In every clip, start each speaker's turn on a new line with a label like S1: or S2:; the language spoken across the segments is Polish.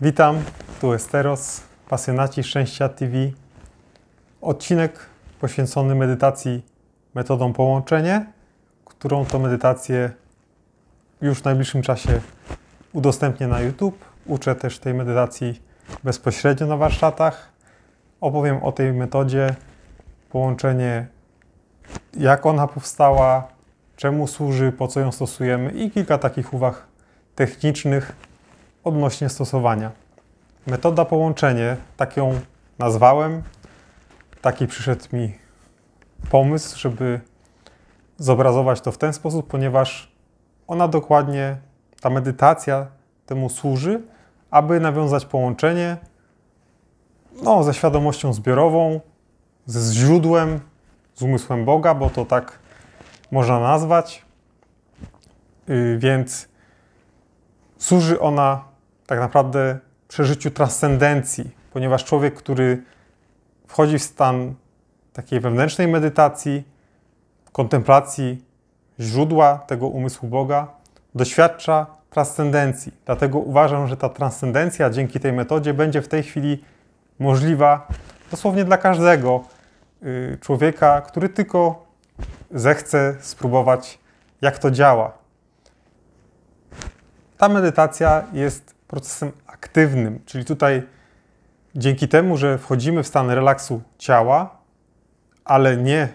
S1: Witam, tu Esteros, pasjonaci szczęścia TV. Odcinek poświęcony medytacji metodą połączenie, którą to medytację już w najbliższym czasie udostępnię na YouTube. Uczę też tej medytacji bezpośrednio na warsztatach. Opowiem o tej metodzie, połączenie, jak ona powstała, czemu służy, po co ją stosujemy i kilka takich uwag technicznych odnośnie stosowania. Metoda połączenie, tak ją nazwałem, taki przyszedł mi pomysł, żeby zobrazować to w ten sposób, ponieważ ona dokładnie, ta medytacja temu służy, aby nawiązać połączenie no, ze świadomością zbiorową, z źródłem, z umysłem Boga, bo to tak można nazwać. Yy, więc służy ona tak naprawdę przeżyciu transcendencji, ponieważ człowiek, który wchodzi w stan takiej wewnętrznej medytacji, kontemplacji źródła tego umysłu Boga, doświadcza transcendencji. Dlatego uważam, że ta transcendencja dzięki tej metodzie będzie w tej chwili możliwa dosłownie dla każdego y, człowieka, który tylko zechce spróbować, jak to działa. Ta medytacja jest procesem aktywnym, czyli tutaj dzięki temu, że wchodzimy w stan relaksu ciała, ale nie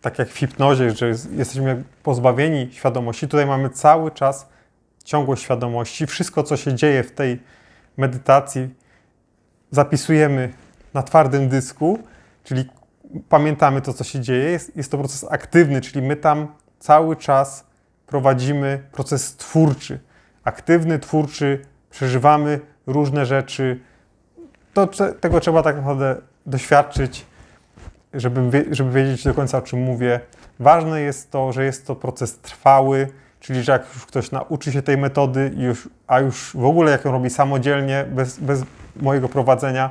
S1: tak jak w hipnozie, że jesteśmy pozbawieni świadomości, tutaj mamy cały czas ciągłość świadomości. Wszystko, co się dzieje w tej medytacji, zapisujemy na twardym dysku, czyli pamiętamy to, co się dzieje. Jest, jest to proces aktywny, czyli my tam cały czas prowadzimy proces twórczy. Aktywny, twórczy przeżywamy różne rzeczy. To, tego trzeba tak naprawdę doświadczyć, żeby, żeby wiedzieć do końca, o czym mówię. Ważne jest to, że jest to proces trwały, czyli że jak już ktoś nauczy się tej metody, już, a już w ogóle jak ją robi samodzielnie, bez, bez mojego prowadzenia,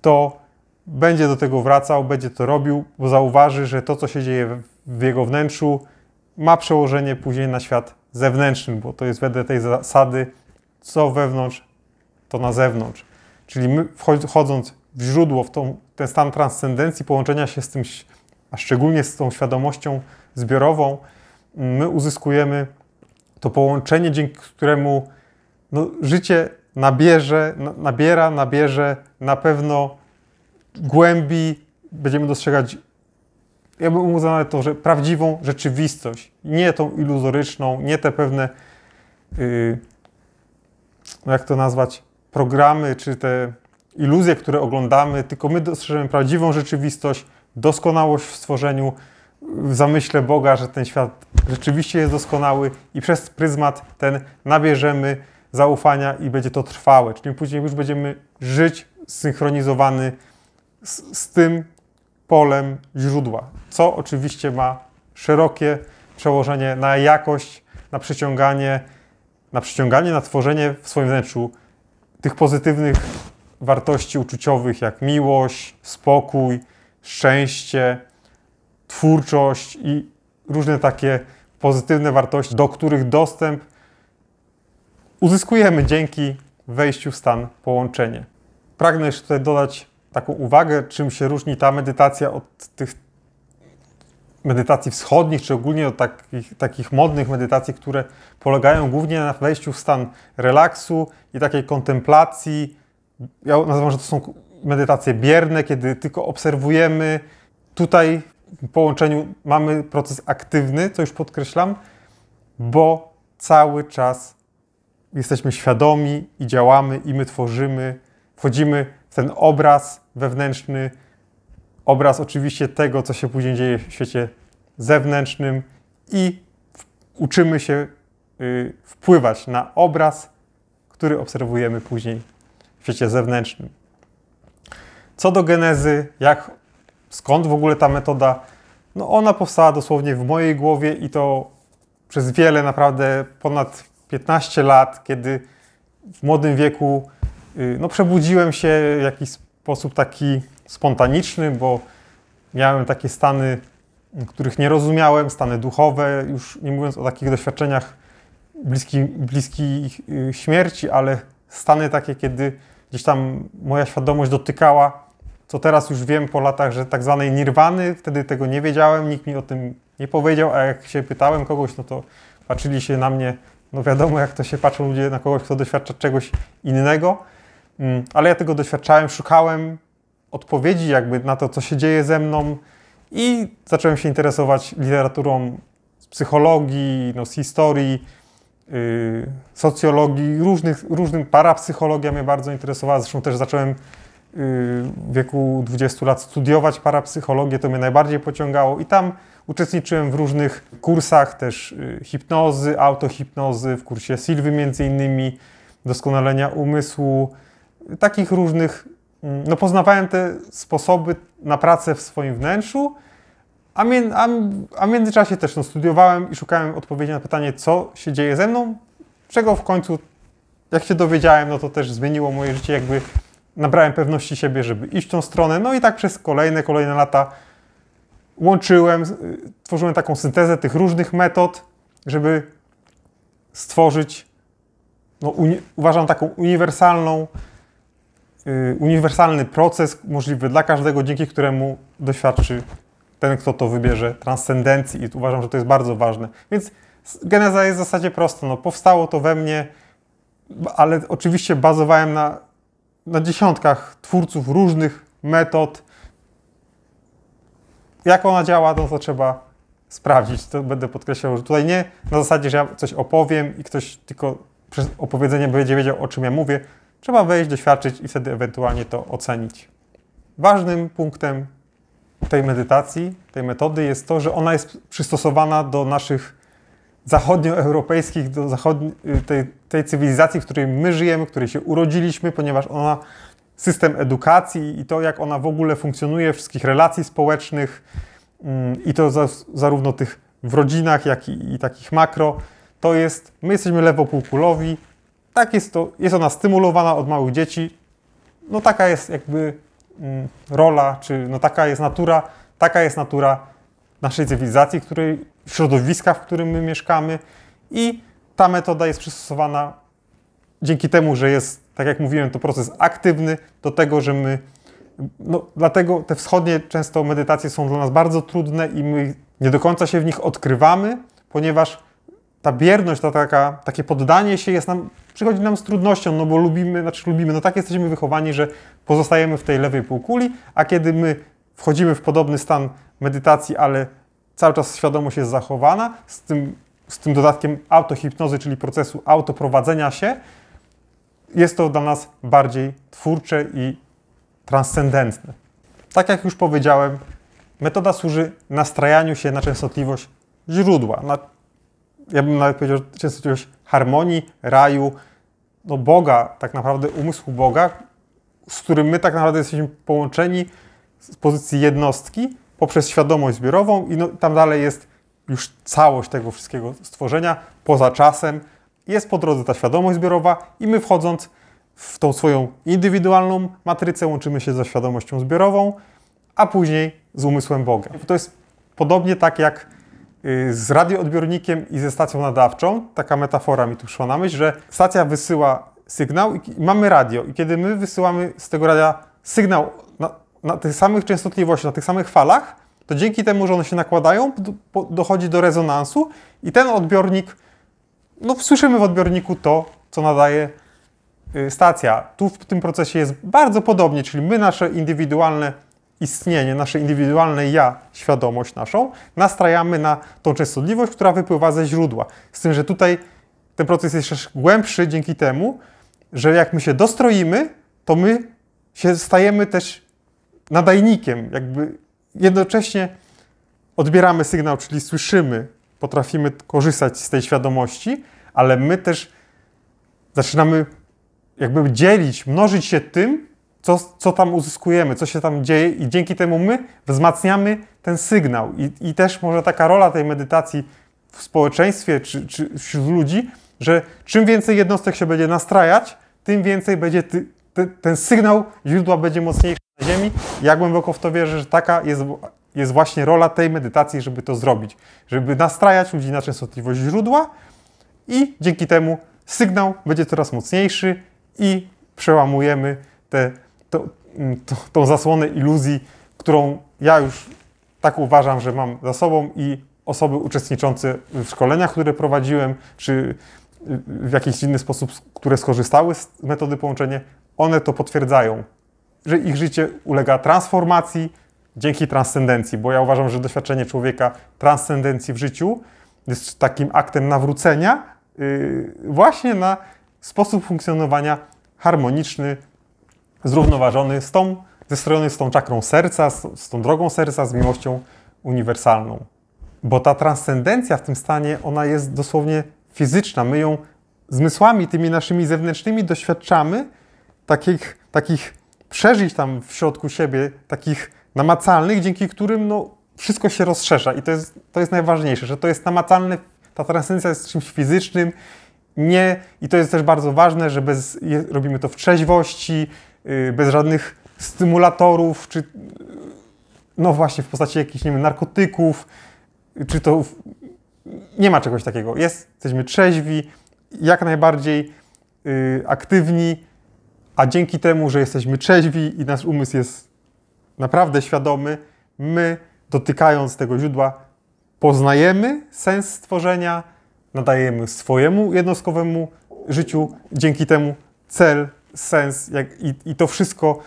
S1: to będzie do tego wracał, będzie to robił, bo zauważy, że to, co się dzieje w jego wnętrzu, ma przełożenie później na świat zewnętrzny, bo to jest wedle tej zasady co wewnątrz, to na zewnątrz. Czyli my wchodząc w źródło, w tą, ten stan transcendencji, połączenia się z tym, a szczególnie z tą świadomością zbiorową, my uzyskujemy to połączenie, dzięki któremu no, życie nabierze, nabiera, nabierze na pewno głębi, będziemy dostrzegać, ja bym mówił nawet to, że prawdziwą rzeczywistość, nie tą iluzoryczną, nie te pewne. Yy, no jak to nazwać, programy czy te iluzje, które oglądamy, tylko my dostrzeżemy prawdziwą rzeczywistość, doskonałość w stworzeniu, w zamyśle Boga, że ten świat rzeczywiście jest doskonały i przez pryzmat ten nabierzemy zaufania i będzie to trwałe. Czyli później już będziemy żyć synchronizowany z, z tym polem źródła, co oczywiście ma szerokie przełożenie na jakość, na przyciąganie na przyciąganie, na tworzenie w swoim wnętrzu tych pozytywnych wartości uczuciowych, jak miłość, spokój, szczęście, twórczość i różne takie pozytywne wartości, do których dostęp uzyskujemy dzięki wejściu w stan połączenie. Pragnę jeszcze tutaj dodać taką uwagę, czym się różni ta medytacja od tych medytacji wschodnich, czy ogólnie od takich, takich modnych medytacji, które polegają głównie na wejściu w stan relaksu i takiej kontemplacji. Ja nazywam, że to są medytacje bierne, kiedy tylko obserwujemy. Tutaj w połączeniu mamy proces aktywny, co już podkreślam, bo cały czas jesteśmy świadomi i działamy, i my tworzymy, wchodzimy w ten obraz wewnętrzny, obraz oczywiście tego, co się później dzieje w świecie zewnętrznym i uczymy się y, wpływać na obraz, który obserwujemy później w świecie zewnętrznym. Co do genezy, jak, skąd w ogóle ta metoda, no ona powstała dosłownie w mojej głowie i to przez wiele, naprawdę ponad 15 lat, kiedy w młodym wieku y, no, przebudziłem się w jakiś sposób taki spontaniczny, bo miałem takie stany, których nie rozumiałem, stany duchowe, już nie mówiąc o takich doświadczeniach bliskich bliski y, śmierci, ale stany takie, kiedy gdzieś tam moja świadomość dotykała, co teraz już wiem po latach, że tak zwanej nirwany, wtedy tego nie wiedziałem, nikt mi o tym nie powiedział, a jak się pytałem kogoś, no to patrzyli się na mnie, no wiadomo jak to się patrzą ludzie na kogoś, kto doświadcza czegoś innego, mm, ale ja tego doświadczałem, szukałem, odpowiedzi jakby na to, co się dzieje ze mną i zacząłem się interesować literaturą z psychologii, no, z historii, yy, socjologii, różnych, różnym parapsychologia mnie bardzo interesowała, zresztą też zacząłem y, w wieku 20 lat studiować parapsychologię, to mnie najbardziej pociągało i tam uczestniczyłem w różnych kursach też y, hipnozy, autohipnozy, w kursie Silwy między innymi, doskonalenia umysłu, takich różnych Mm, no poznawałem te sposoby na pracę w swoim wnętrzu, a, mię, a, a w międzyczasie też no, studiowałem i szukałem odpowiedzi na pytanie, co się dzieje ze mną, czego w końcu, jak się dowiedziałem, no to też zmieniło moje życie, jakby nabrałem pewności siebie, żeby iść tą stronę. No i tak przez kolejne, kolejne lata łączyłem, y, tworzyłem taką syntezę tych różnych metod, żeby stworzyć, no, uważam, taką uniwersalną Y, uniwersalny proces możliwy dla każdego, dzięki któremu doświadczy ten, kto to wybierze, transcendencji i uważam, że to jest bardzo ważne. Więc geneza jest w zasadzie prosta. No, powstało to we mnie, ale oczywiście bazowałem na, na dziesiątkach twórców różnych metod. Jak ona działa, to no to trzeba sprawdzić. To będę podkreślał, że tutaj nie na zasadzie, że ja coś opowiem i ktoś tylko przez opowiedzenie będzie wiedział, o czym ja mówię, Trzeba wejść, doświadczyć i wtedy ewentualnie to ocenić. Ważnym punktem tej medytacji, tej metody jest to, że ona jest przystosowana do naszych zachodnioeuropejskich, do zachodni, tej, tej cywilizacji, w której my żyjemy, w której się urodziliśmy, ponieważ ona system edukacji i to, jak ona w ogóle funkcjonuje, wszystkich relacji społecznych mm, i to za, zarówno tych w rodzinach, jak i, i takich makro, to jest, my jesteśmy lewopółkulowi, tak jest to, jest ona stymulowana od małych dzieci. No taka jest jakby mm, rola, czy no taka jest natura, taka jest natura naszej cywilizacji, której, środowiska, w którym my mieszkamy i ta metoda jest przystosowana dzięki temu, że jest, tak jak mówiłem, to proces aktywny do tego, że my no, dlatego te wschodnie często medytacje są dla nas bardzo trudne i my nie do końca się w nich odkrywamy, ponieważ ta bierność, ta taka, takie poddanie się jest nam, przychodzi nam z trudnością, no bo lubimy, znaczy lubimy, no tak jesteśmy wychowani, że pozostajemy w tej lewej półkuli, a kiedy my wchodzimy w podobny stan medytacji, ale cały czas świadomość jest zachowana, z tym, z tym dodatkiem autohipnozy, czyli procesu autoprowadzenia się, jest to dla nas bardziej twórcze i transcendentne. Tak jak już powiedziałem, metoda służy nastrajaniu się na częstotliwość źródła, na ja bym nawet powiedział, często czegoś harmonii, raju, no Boga, tak naprawdę umysłu Boga, z którym my tak naprawdę jesteśmy połączeni z pozycji jednostki poprzez świadomość zbiorową i no, tam dalej jest już całość tego wszystkiego stworzenia poza czasem. Jest po drodze ta świadomość zbiorowa i my wchodząc w tą swoją indywidualną matrycę łączymy się ze świadomością zbiorową, a później z umysłem Boga. To jest podobnie tak jak Y, z radioodbiornikiem i ze stacją nadawczą. Taka metafora mi tu przyszła na myśl, że stacja wysyła sygnał i mamy radio. I kiedy my wysyłamy z tego radia sygnał na, na tych samych częstotliwościach, na tych samych falach, to dzięki temu, że one się nakładają, dochodzi do rezonansu i ten odbiornik, no słyszymy w odbiorniku to, co nadaje y, stacja. Tu w tym procesie jest bardzo podobnie, czyli my nasze indywidualne istnienie, nasze indywidualne ja, świadomość naszą, nastrajamy na tą częstotliwość, która wypływa ze źródła. Z tym, że tutaj ten proces jest jeszcze głębszy dzięki temu, że jak my się dostroimy, to my się stajemy też nadajnikiem, jakby jednocześnie odbieramy sygnał, czyli słyszymy, potrafimy korzystać z tej świadomości, ale my też zaczynamy jakby dzielić, mnożyć się tym, co, co tam uzyskujemy, co się tam dzieje, i dzięki temu my wzmacniamy ten sygnał. I, i też może taka rola tej medytacji w społeczeństwie czy, czy wśród ludzi, że czym więcej jednostek się będzie nastrajać, tym więcej będzie ty, ty, ten sygnał źródła będzie mocniejszy na Ziemi. Ja głęboko w to wierzę, że taka jest, jest właśnie rola tej medytacji, żeby to zrobić. Żeby nastrajać ludzi na częstotliwość źródła i dzięki temu sygnał będzie coraz mocniejszy i przełamujemy te to, mm, to, tą zasłonę iluzji, którą ja już tak uważam, że mam za sobą i osoby uczestniczące w szkoleniach, które prowadziłem, czy w jakiś inny sposób, które skorzystały z metody połączenia, one to potwierdzają, że ich życie ulega transformacji dzięki transcendencji, bo ja uważam, że doświadczenie człowieka transcendencji w życiu jest takim aktem nawrócenia yy, właśnie na sposób funkcjonowania harmoniczny, zrównoważony z tą, ze strony z tą czakrą serca, z, z tą drogą serca, z miłością uniwersalną. Bo ta transcendencja w tym stanie, ona jest dosłownie fizyczna. My ją zmysłami tymi naszymi zewnętrznymi doświadczamy takich, takich przeżyć tam w środku siebie, takich namacalnych, dzięki którym no, wszystko się rozszerza. I to jest, to jest najważniejsze, że to jest namacalne, ta transcendencja jest czymś fizycznym, nie, i to jest też bardzo ważne, że bez, robimy to w trzeźwości, Y, bez żadnych stymulatorów, czy no właśnie w postaci jakichś, nie wiem, narkotyków, czy to nie ma czegoś takiego. Jest, jesteśmy trzeźwi, jak najbardziej yy, aktywni, a dzięki temu, że jesteśmy trzeźwi i nasz umysł jest naprawdę świadomy, my dotykając tego źródła poznajemy sens stworzenia, nadajemy swojemu jednostkowemu życiu dzięki temu cel sens jak, i, i to wszystko,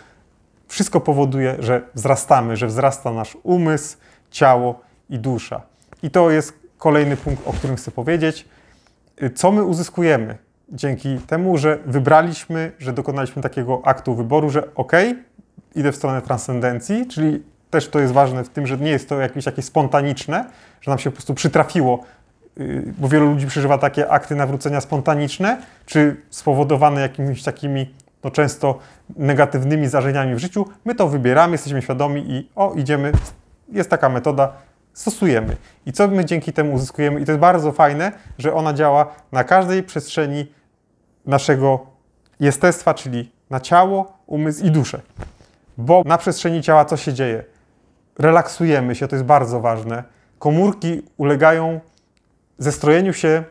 S1: wszystko powoduje, że wzrastamy, że wzrasta nasz umysł, ciało i dusza. I to jest kolejny punkt, o którym chcę powiedzieć. Co my uzyskujemy dzięki temu, że wybraliśmy, że dokonaliśmy takiego aktu wyboru, że ok, idę w stronę transcendencji, czyli też to jest ważne w tym, że nie jest to jakieś takie spontaniczne, że nam się po prostu przytrafiło bo wielu ludzi przeżywa takie akty nawrócenia spontaniczne, czy spowodowane jakimiś takimi no często negatywnymi zdarzeniami w życiu, my to wybieramy, jesteśmy świadomi i o, idziemy, jest taka metoda, stosujemy. I co my dzięki temu uzyskujemy? I to jest bardzo fajne, że ona działa na każdej przestrzeni naszego jestestwa, czyli na ciało, umysł i duszę. Bo na przestrzeni ciała co się dzieje? Relaksujemy się, to jest bardzo ważne. Komórki ulegają zestrojeniu się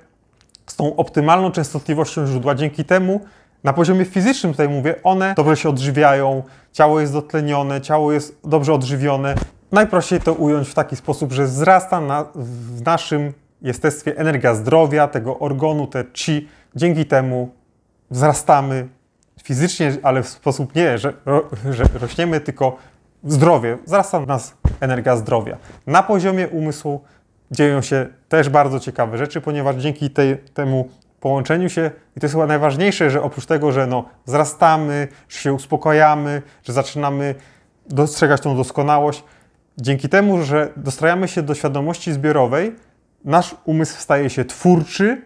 S1: z tą optymalną częstotliwością źródła. Dzięki temu na poziomie fizycznym tutaj mówię, one dobrze się odżywiają, ciało jest dotlenione, ciało jest dobrze odżywione. Najprościej to ująć w taki sposób, że wzrasta na, w naszym jestestwie energia zdrowia, tego organu, te chi. Dzięki temu wzrastamy fizycznie, ale w sposób nie, że, że rośniemy, tylko w zdrowie. Wzrasta w nas energia zdrowia. Na poziomie umysłu dzieją się też bardzo ciekawe rzeczy, ponieważ dzięki tej, temu połączeniu się, i to jest chyba najważniejsze, że oprócz tego, że no, wzrastamy, że się uspokajamy, że zaczynamy dostrzegać tą doskonałość, dzięki temu, że dostrajamy się do świadomości zbiorowej, nasz umysł staje się twórczy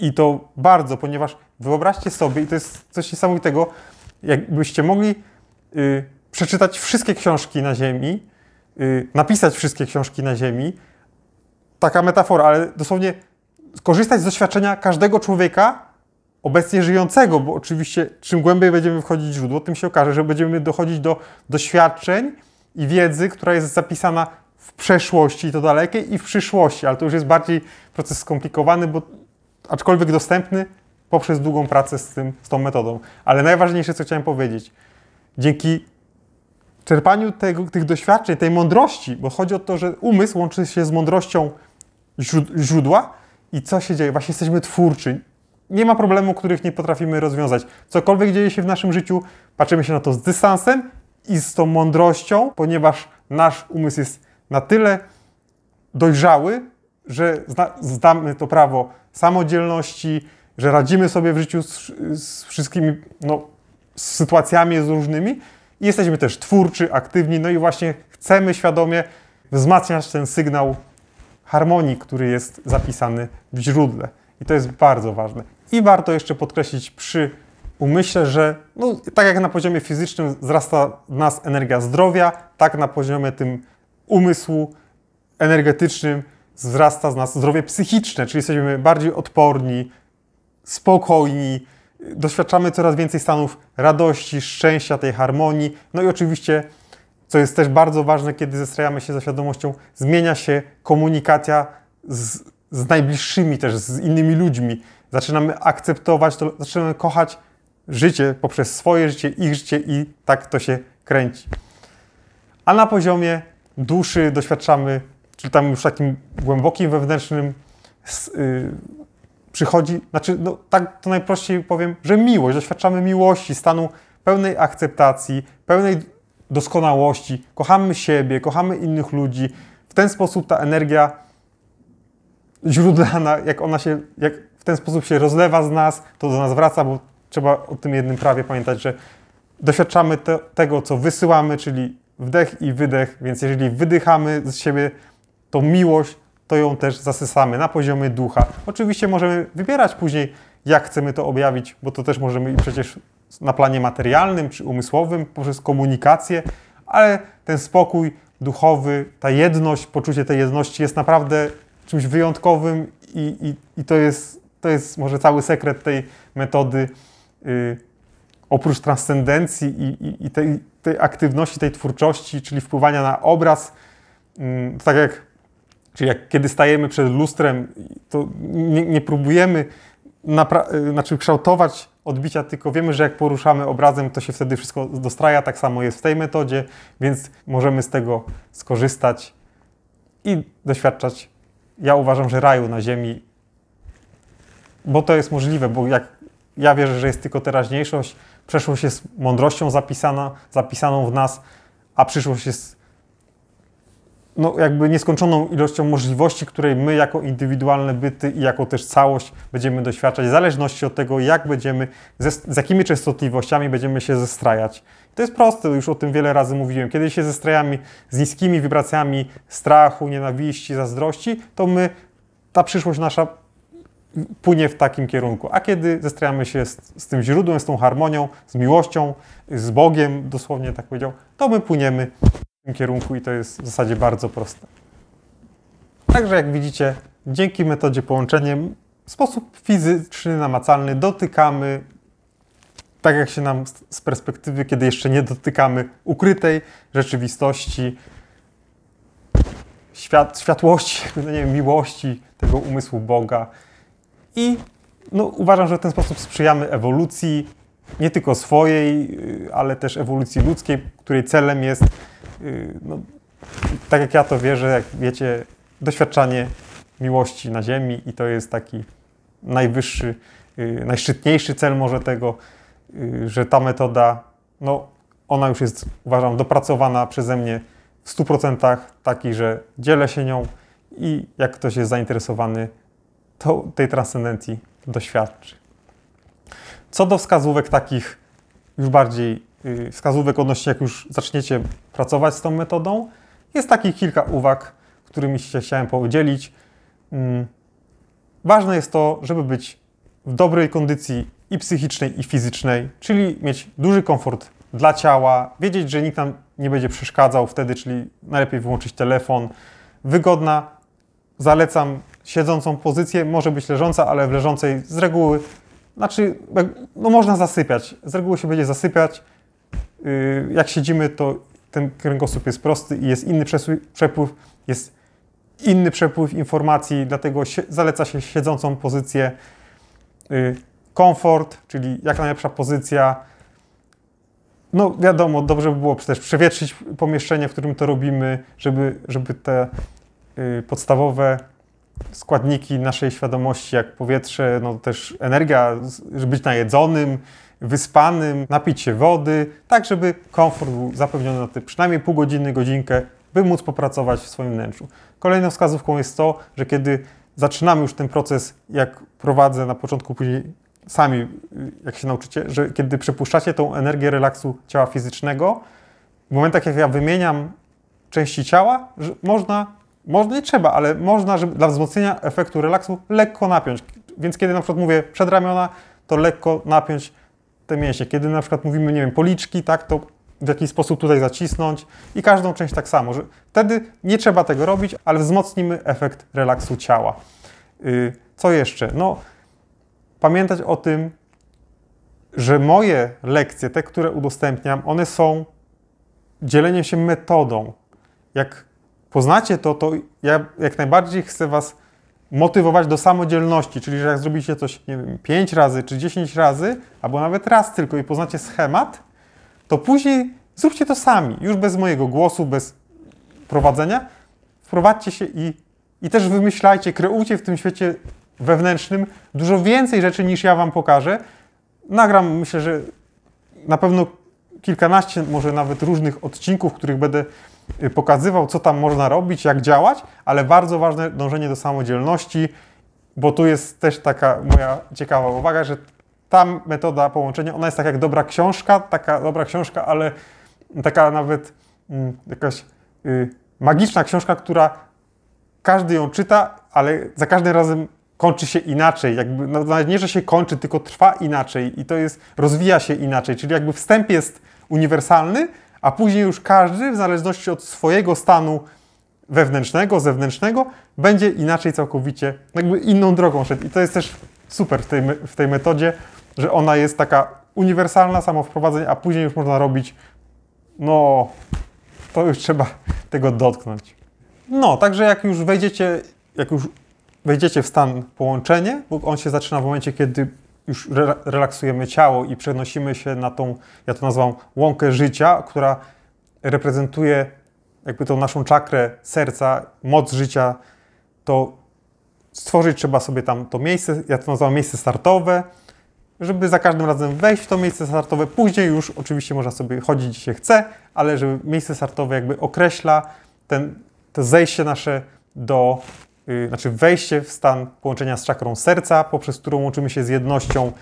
S1: i to bardzo, ponieważ wyobraźcie sobie, i to jest coś niesamowitego, jakbyście mogli y, przeczytać wszystkie książki na Ziemi, y, napisać wszystkie książki na Ziemi, taka metafora, ale dosłownie korzystać z doświadczenia każdego człowieka obecnie żyjącego, bo oczywiście czym głębiej będziemy wchodzić w źródło, tym się okaże, że będziemy dochodzić do doświadczeń i wiedzy, która jest zapisana w przeszłości, i to dalekiej, i w przyszłości, ale to już jest bardziej proces skomplikowany, bo aczkolwiek dostępny poprzez długą pracę z, tym, z tą metodą. Ale najważniejsze, co chciałem powiedzieć, dzięki czerpaniu tego, tych doświadczeń, tej mądrości, bo chodzi o to, że umysł łączy się z mądrością źródła i co się dzieje? Właśnie jesteśmy twórczy. Nie ma problemu, których nie potrafimy rozwiązać. Cokolwiek dzieje się w naszym życiu, patrzymy się na to z dystansem i z tą mądrością, ponieważ nasz umysł jest na tyle dojrzały, że zdamy to prawo samodzielności, że radzimy sobie w życiu z, z wszystkimi no, z sytuacjami z różnymi i jesteśmy też twórczy, aktywni, no i właśnie chcemy świadomie wzmacniać ten sygnał harmonii, który jest zapisany w źródle. I to jest bardzo ważne. I warto jeszcze podkreślić przy umyśle, że no, tak jak na poziomie fizycznym wzrasta w nas energia zdrowia, tak na poziomie tym umysłu energetycznym wzrasta z nas zdrowie psychiczne, czyli jesteśmy bardziej odporni, spokojni, doświadczamy coraz więcej stanów radości, szczęścia, tej harmonii, no i oczywiście co jest też bardzo ważne, kiedy zestrajamy się za świadomością, zmienia się komunikacja z, z najbliższymi też, z innymi ludźmi. Zaczynamy akceptować, to, zaczynamy kochać życie poprzez swoje życie, ich życie i tak to się kręci. A na poziomie duszy doświadczamy, czyli tam już takim głębokim, wewnętrznym, yy, przychodzi, znaczy, no, tak to najprościej powiem, że miłość, doświadczamy miłości, stanu pełnej akceptacji, pełnej doskonałości, kochamy siebie, kochamy innych ludzi. W ten sposób ta energia źródlana, jak ona się, jak w ten sposób się rozlewa z nas, to do nas wraca, bo trzeba o tym jednym prawie pamiętać, że doświadczamy te, tego, co wysyłamy, czyli wdech i wydech, więc jeżeli wydychamy z siebie tą miłość, to ją też zasysamy na poziomie ducha. Oczywiście możemy wybierać później, jak chcemy to objawić, bo to też możemy i przecież na planie materialnym czy umysłowym, poprzez komunikację, ale ten spokój duchowy, ta jedność, poczucie tej jedności jest naprawdę czymś wyjątkowym i, i, i to, jest, to jest może cały sekret tej metody. Yy, oprócz transcendencji i, i, i tej, tej, aktywności, tej twórczości, czyli wpływania na obraz, yy, tak jak, czyli jak kiedy stajemy przed lustrem, to nie, nie próbujemy napra- yy, znaczy kształtować odbicia, tylko wiemy, że jak poruszamy obrazem, to się wtedy wszystko dostraja. Tak samo jest w tej metodzie, więc możemy z tego skorzystać i doświadczać. Ja uważam, że raju na ziemi, bo to jest możliwe, bo jak ja wierzę, że jest tylko teraźniejszość, przeszłość jest mądrością zapisana, zapisaną w nas, a przyszłość jest no, jakby nieskończoną ilością możliwości, której my jako indywidualne byty i jako też całość będziemy doświadczać, w zależności od tego, jak będziemy, ze, z jakimi częstotliwościami będziemy się zestrajać. To jest proste, już o tym wiele razy mówiłem. Kiedy się zestrajamy z niskimi wibracjami strachu, nienawiści, zazdrości, to my, ta przyszłość nasza płynie w takim kierunku. A kiedy zestrajamy się z, z tym źródłem, z tą harmonią, z miłością, z Bogiem, dosłownie tak powiedział, to my płyniemy tym kierunku i to jest w zasadzie bardzo proste. Także jak widzicie, dzięki metodzie połączeniem w sposób fizyczny, namacalny dotykamy, tak jak się nam z perspektywy, kiedy jeszcze nie dotykamy ukrytej rzeczywistości, świat, światłości, no nie wiem, miłości tego umysłu Boga. I no, uważam, że w ten sposób sprzyjamy ewolucji, nie tylko swojej, y, ale też ewolucji ludzkiej, której celem jest Y, no, tak jak ja to wierzę, jak wiecie, doświadczanie miłości na ziemi i to jest taki najwyższy, y, najszczytniejszy cel może tego, y, że ta metoda, no ona już jest, uważam, dopracowana przeze mnie w 100% taki, że dzielę się nią i jak ktoś jest zainteresowany, to tej transcendencji doświadczy. Co do wskazówek takich, już bardziej wskazówek odnośnie, jak już zaczniecie pracować z tą metodą. Jest takich kilka uwag, którymi się chciałem podzielić. Mm, ważne jest to, żeby być w dobrej kondycji i psychicznej, i fizycznej, czyli mieć duży komfort dla ciała, wiedzieć, że nikt nam nie będzie przeszkadzał wtedy, czyli najlepiej wyłączyć telefon. Wygodna, zalecam siedzącą pozycję, może być leżąca, ale w leżącej z reguły, znaczy, no można zasypiać, z reguły się będzie zasypiać. Y, jak siedzimy, to ten kręgosłup jest prosty i jest inny przepływ, jest inny przepływ informacji, dlatego zaleca się siedzącą pozycję. Y, komfort, czyli jak najlepsza pozycja. No wiadomo, dobrze by było też przewietrzyć pomieszczenie, w którym to robimy, żeby, żeby te y, podstawowe składniki naszej świadomości, jak powietrze, no też energia, żeby być najedzonym, wyspanym, napić się wody, tak żeby komfort był zapewniony na te przynajmniej pół godziny, godzinkę, by móc popracować w swoim wnętrzu. Kolejną wskazówką jest to, że kiedy zaczynamy już ten proces, jak prowadzę na początku, później sami, jak się nauczycie, że kiedy przepuszczacie tą energię relaksu ciała fizycznego, w momentach, jak ja wymieniam części ciała, że można, można nie trzeba, ale można, żeby dla wzmocnienia efektu relaksu lekko napiąć. Więc kiedy na przykład mówię przedramiona, to lekko napiąć te mięśnie. Kiedy na przykład mówimy, nie wiem, policzki, tak, to w jakiś sposób tutaj zacisnąć i każdą część tak samo. Że wtedy nie trzeba tego robić, ale wzmocnimy efekt relaksu ciała. Yy, co jeszcze? No, pamiętać o tym, że moje lekcje, te, które udostępniam, one są dzieleniem się metodą. Jak poznacie to, to ja jak najbardziej chcę Was motywować do samodzielności, czyli że jak zrobicie coś, nie wiem, 5 razy czy 10 razy, albo nawet raz tylko i poznacie schemat, to później zróbcie to sami, już bez mojego głosu, bez prowadzenia. Wprowadźcie się i, i też wymyślajcie, kreujcie w tym świecie wewnętrznym dużo więcej rzeczy niż ja Wam pokażę. Nagram, myślę, że na pewno kilkanaście, może nawet różnych odcinków, których będę Y, pokazywał, co tam można robić, jak działać, ale bardzo ważne dążenie do samodzielności, bo tu jest też taka moja ciekawa uwaga, że ta metoda połączenia, ona jest tak jak dobra książka, taka dobra książka, ale taka nawet mm, jakaś y, magiczna książka, która każdy ją czyta, ale za każdym razem kończy się inaczej. Jakby, no, nie, że się kończy, tylko trwa inaczej i to jest, rozwija się inaczej. Czyli jakby wstęp jest uniwersalny, a później już każdy, w zależności od swojego stanu wewnętrznego, zewnętrznego, będzie inaczej całkowicie, jakby inną drogą szedł. I to jest też super w tej, w tej metodzie, że ona jest taka uniwersalna, samo wprowadzenie, a później już można robić, no, to już trzeba tego dotknąć. No, także jak już wejdziecie, jak już wejdziecie w stan połączenie, bo on się zaczyna w momencie, kiedy już re relaksujemy ciało i przenosimy się na tą, ja to nazywam łąkę życia, która reprezentuje jakby tą naszą czakrę serca, moc życia, to stworzyć trzeba sobie tam to miejsce, ja to nazywam miejsce startowe, żeby za każdym razem wejść w to miejsce startowe. Później już oczywiście można sobie chodzić gdzie się chce, ale żeby miejsce startowe jakby określa ten, to zejście nasze do Y, znaczy wejście w stan połączenia z czakrą serca, poprzez którą łączymy się z jednością,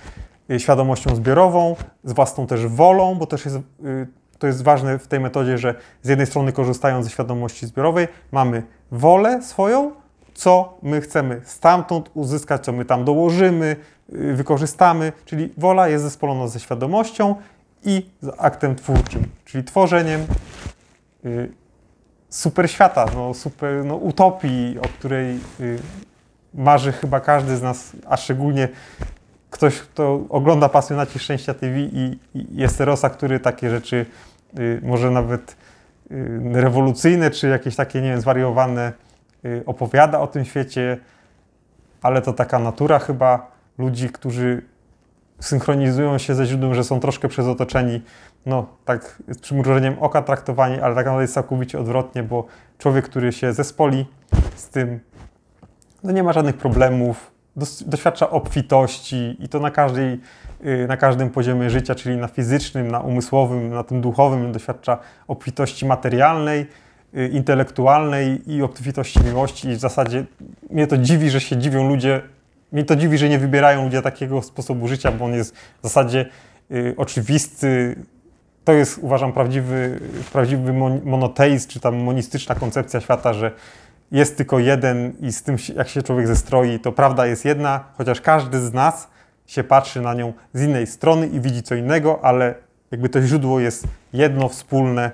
S1: y, świadomością zbiorową, z własną też wolą, bo też jest, y, to jest ważne w tej metodzie, że z jednej strony korzystając ze świadomości zbiorowej mamy wolę swoją, co my chcemy stamtąd uzyskać, co my tam dołożymy, wykorzystamy, czyli wola jest zespolona ze świadomością i z aktem twórczym, czyli tworzeniem super świata, no, super, no, utopii, o której y, marzy chyba każdy z nas, a szczególnie ktoś, kto ogląda Pasjonaci Szczęścia TV i, i jest Rosa, który takie rzeczy y, może nawet y, rewolucyjne, czy jakieś takie, nie wiem, zwariowane opowiada o tym świecie, ale to taka natura chyba ludzi, którzy synchronizują się ze źródłem, że są troszkę przezotoczeni, no tak z przymrużeniem oka traktowani, ale tak naprawdę jest całkowicie odwrotnie, bo człowiek, który się zespoli z tym, no nie ma żadnych problemów, doświadcza obfitości i to na, każdej, y, na każdym poziomie życia, czyli na fizycznym, na umysłowym, na tym duchowym, doświadcza obfitości materialnej, y, intelektualnej i obfitości miłości i w zasadzie mnie to dziwi, że się dziwią ludzie mi to dziwi, że nie wybierają ludzie takiego sposobu życia, bo on jest w zasadzie y, oczywisty. To jest, uważam, prawdziwy, prawdziwy mon monoteizm, czy tam monistyczna koncepcja świata, że jest tylko jeden i z tym, jak się człowiek zestroi, to prawda jest jedna, chociaż każdy z nas się patrzy na nią z innej strony i widzi co innego, ale jakby to źródło jest jedno, wspólne,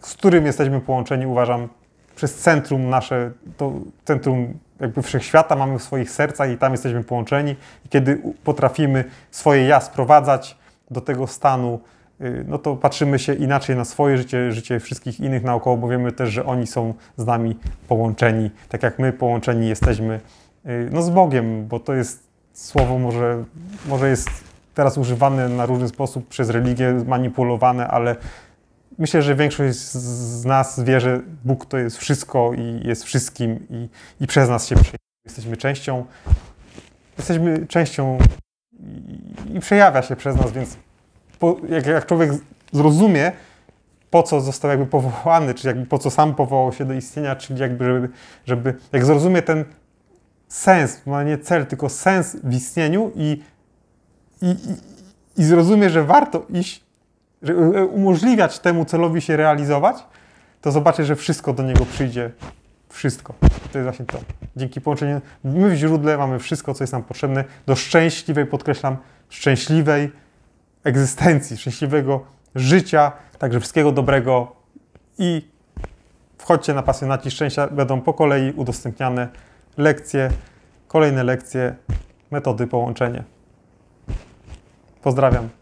S1: z którym jesteśmy połączeni, uważam, przez centrum nasze, to centrum jakby wszechświata mamy w swoich sercach i tam jesteśmy połączeni. I kiedy potrafimy swoje ja sprowadzać do tego stanu, y, no to patrzymy się inaczej na swoje życie, życie wszystkich innych naokoło, bo wiemy też, że oni są z nami połączeni, tak jak my połączeni jesteśmy y, no, z Bogiem, bo to jest słowo może, może jest teraz używane na różny sposób przez religię, manipulowane, ale myślę, że większość z nas wie, że Bóg to jest wszystko i jest wszystkim i, i przez nas się przejmuje. Jesteśmy częścią, jesteśmy częścią i, i przejawia się przez nas, więc po, jak, jak człowiek zrozumie, po co został jakby powołany, czy jakby po co sam powołał się do istnienia, czyli jakby, żeby, żeby jak zrozumie ten sens, nie cel, tylko sens w istnieniu i, i, i, i zrozumie, że warto iść E, e, umożliwiać temu celowi się realizować, to zobaczy, że wszystko do niego przyjdzie. Wszystko. To jest właśnie to. Dzięki połączeniu, my w źródle mamy wszystko, co jest nam potrzebne do szczęśliwej, podkreślam, szczęśliwej egzystencji, szczęśliwego życia, także wszystkiego dobrego i wchodźcie na pasjonaci szczęścia, będą po kolei udostępniane lekcje, kolejne lekcje, metody połączenie. Pozdrawiam.